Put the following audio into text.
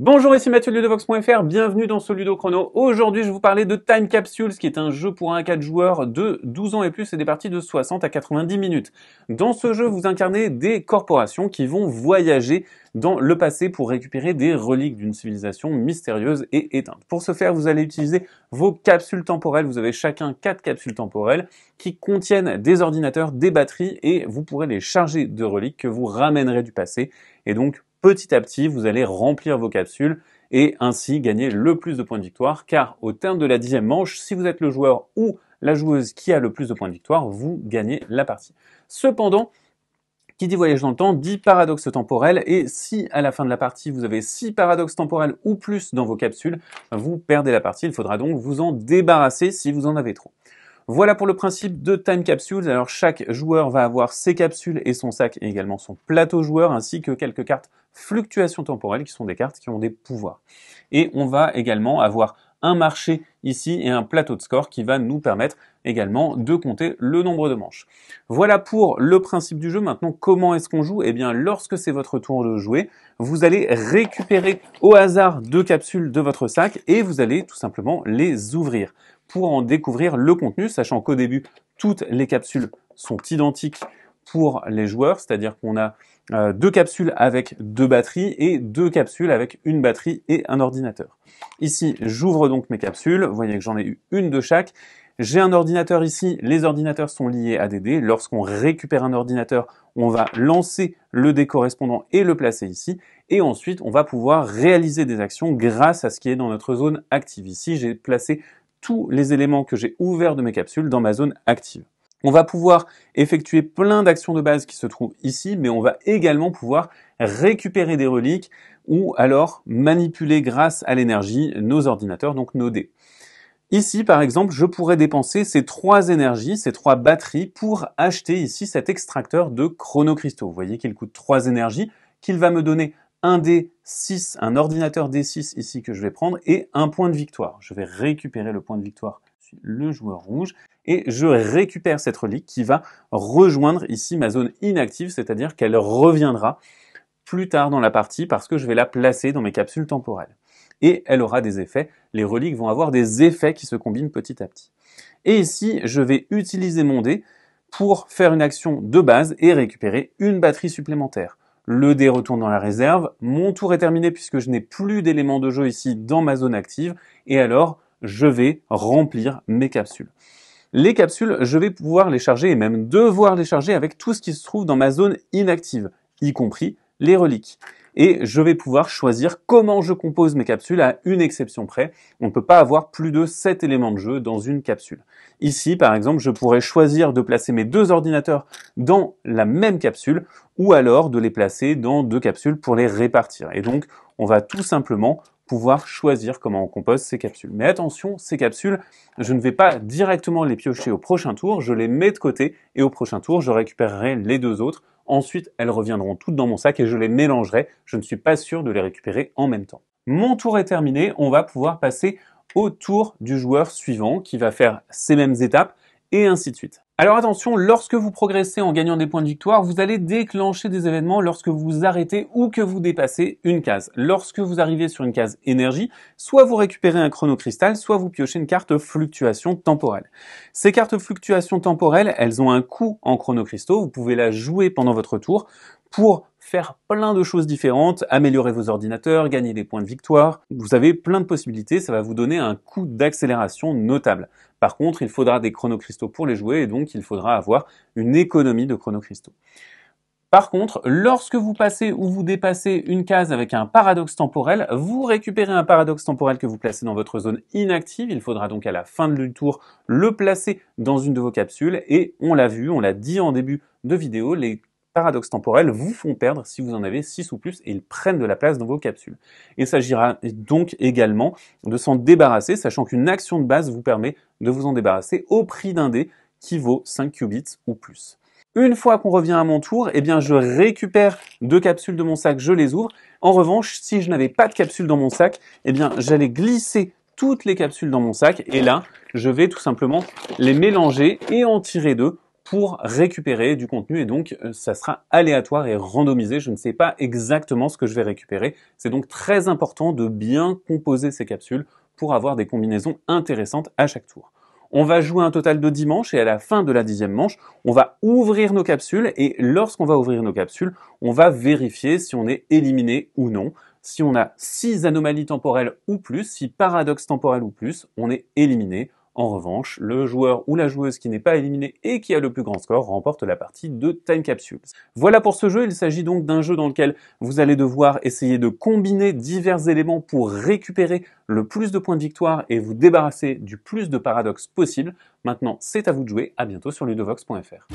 Bonjour, ici Mathieu Ludovox.fr, bienvenue dans ce Ludo Chrono. Aujourd'hui, je vais vous parler de Time Capsules, qui est un jeu pour un à 4 joueurs de 12 ans et plus et des parties de 60 à 90 minutes. Dans ce jeu, vous incarnez des corporations qui vont voyager dans le passé pour récupérer des reliques d'une civilisation mystérieuse et éteinte. Pour ce faire, vous allez utiliser vos capsules temporelles. Vous avez chacun quatre capsules temporelles qui contiennent des ordinateurs, des batteries et vous pourrez les charger de reliques que vous ramènerez du passé et donc petit à petit, vous allez remplir vos capsules et ainsi gagner le plus de points de victoire, car au terme de la dixième manche, si vous êtes le joueur ou la joueuse qui a le plus de points de victoire, vous gagnez la partie. Cependant, qui dit voyage dans le temps dit paradoxe temporel, et si à la fin de la partie vous avez six paradoxes temporels ou plus dans vos capsules, vous perdez la partie, il faudra donc vous en débarrasser si vous en avez trop. Voilà pour le principe de Time Capsules. Alors chaque joueur va avoir ses capsules et son sac et également son plateau joueur ainsi que quelques cartes fluctuations temporelles qui sont des cartes qui ont des pouvoirs. Et on va également avoir un marché ici et un plateau de score qui va nous permettre également de compter le nombre de manches. Voilà pour le principe du jeu. Maintenant, comment est-ce qu'on joue Eh bien, lorsque c'est votre tour de jouer, vous allez récupérer au hasard deux capsules de votre sac et vous allez tout simplement les ouvrir pour en découvrir le contenu, sachant qu'au début, toutes les capsules sont identiques pour les joueurs, c'est-à-dire qu'on a euh, deux capsules avec deux batteries et deux capsules avec une batterie et un ordinateur. Ici, j'ouvre donc mes capsules, vous voyez que j'en ai eu une de chaque. J'ai un ordinateur ici, les ordinateurs sont liés à des dés. Lorsqu'on récupère un ordinateur, on va lancer le dé correspondant et le placer ici. Et ensuite, on va pouvoir réaliser des actions grâce à ce qui est dans notre zone active. Ici, j'ai placé tous les éléments que j'ai ouverts de mes capsules dans ma zone active. On va pouvoir effectuer plein d'actions de base qui se trouvent ici, mais on va également pouvoir récupérer des reliques ou alors manipuler grâce à l'énergie nos ordinateurs, donc nos dés. Ici, par exemple, je pourrais dépenser ces trois énergies, ces trois batteries pour acheter ici cet extracteur de chronocristaux. Vous voyez qu'il coûte trois énergies, qu'il va me donner un D6, un ordinateur D6 ici que je vais prendre et un point de victoire. Je vais récupérer le point de victoire le joueur rouge et je récupère cette relique qui va rejoindre ici ma zone inactive, c'est-à-dire qu'elle reviendra plus tard dans la partie parce que je vais la placer dans mes capsules temporelles. Et elle aura des effets, les reliques vont avoir des effets qui se combinent petit à petit. Et ici, je vais utiliser mon dé pour faire une action de base et récupérer une batterie supplémentaire le dé retourne dans la réserve, mon tour est terminé puisque je n'ai plus d'éléments de jeu ici dans ma zone active, et alors je vais remplir mes capsules. Les capsules, je vais pouvoir les charger et même devoir les charger avec tout ce qui se trouve dans ma zone inactive, y compris les reliques et je vais pouvoir choisir comment je compose mes capsules à une exception près. On ne peut pas avoir plus de 7 éléments de jeu dans une capsule. Ici, par exemple, je pourrais choisir de placer mes deux ordinateurs dans la même capsule ou alors de les placer dans deux capsules pour les répartir. Et donc, on va tout simplement pouvoir choisir comment on compose ces capsules. Mais attention, ces capsules, je ne vais pas directement les piocher au prochain tour, je les mets de côté et au prochain tour, je récupérerai les deux autres. Ensuite, elles reviendront toutes dans mon sac et je les mélangerai. Je ne suis pas sûr de les récupérer en même temps. Mon tour est terminé, on va pouvoir passer au tour du joueur suivant qui va faire ces mêmes étapes et ainsi de suite. Alors attention, lorsque vous progressez en gagnant des points de victoire, vous allez déclencher des événements lorsque vous arrêtez ou que vous dépassez une case. Lorsque vous arrivez sur une case énergie, soit vous récupérez un chrono cristal, soit vous piochez une carte fluctuation temporelle. Ces cartes fluctuation temporelle, elles ont un coût en chrono cristaux, vous pouvez la jouer pendant votre tour pour faire plein de choses différentes, améliorer vos ordinateurs, gagner des points de victoire. Vous avez plein de possibilités, ça va vous donner un coût d'accélération notable. Par contre, il faudra des chronocristaux pour les jouer et donc il faudra avoir une économie de chronocristaux. Par contre, lorsque vous passez ou vous dépassez une case avec un paradoxe temporel, vous récupérez un paradoxe temporel que vous placez dans votre zone inactive. Il faudra donc à la fin du tour le placer dans une de vos capsules. Et on l'a vu, on l'a dit en début de vidéo, les Paradoxe temporel, vous font perdre si vous en avez 6 ou plus et ils prennent de la place dans vos capsules. Il s'agira donc également de s'en débarrasser, sachant qu'une action de base vous permet de vous en débarrasser au prix d'un dé qui vaut 5 qubits ou plus. Une fois qu'on revient à mon tour, eh bien je récupère deux capsules de mon sac, je les ouvre. En revanche, si je n'avais pas de capsules dans mon sac, eh bien j'allais glisser toutes les capsules dans mon sac et là, je vais tout simplement les mélanger et en tirer deux pour récupérer du contenu et donc euh, ça sera aléatoire et randomisé. Je ne sais pas exactement ce que je vais récupérer. C'est donc très important de bien composer ces capsules pour avoir des combinaisons intéressantes à chaque tour. On va jouer un total de 10 manches et à la fin de la dixième manche, on va ouvrir nos capsules et lorsqu'on va ouvrir nos capsules, on va vérifier si on est éliminé ou non. Si on a 6 anomalies temporelles ou plus, si paradoxes temporels ou plus, on est éliminé. En revanche, le joueur ou la joueuse qui n'est pas éliminé et qui a le plus grand score remporte la partie de Time Capsule. Voilà pour ce jeu, il s'agit donc d'un jeu dans lequel vous allez devoir essayer de combiner divers éléments pour récupérer le plus de points de victoire et vous débarrasser du plus de paradoxes possible. Maintenant, c'est à vous de jouer, à bientôt sur ludovox.fr.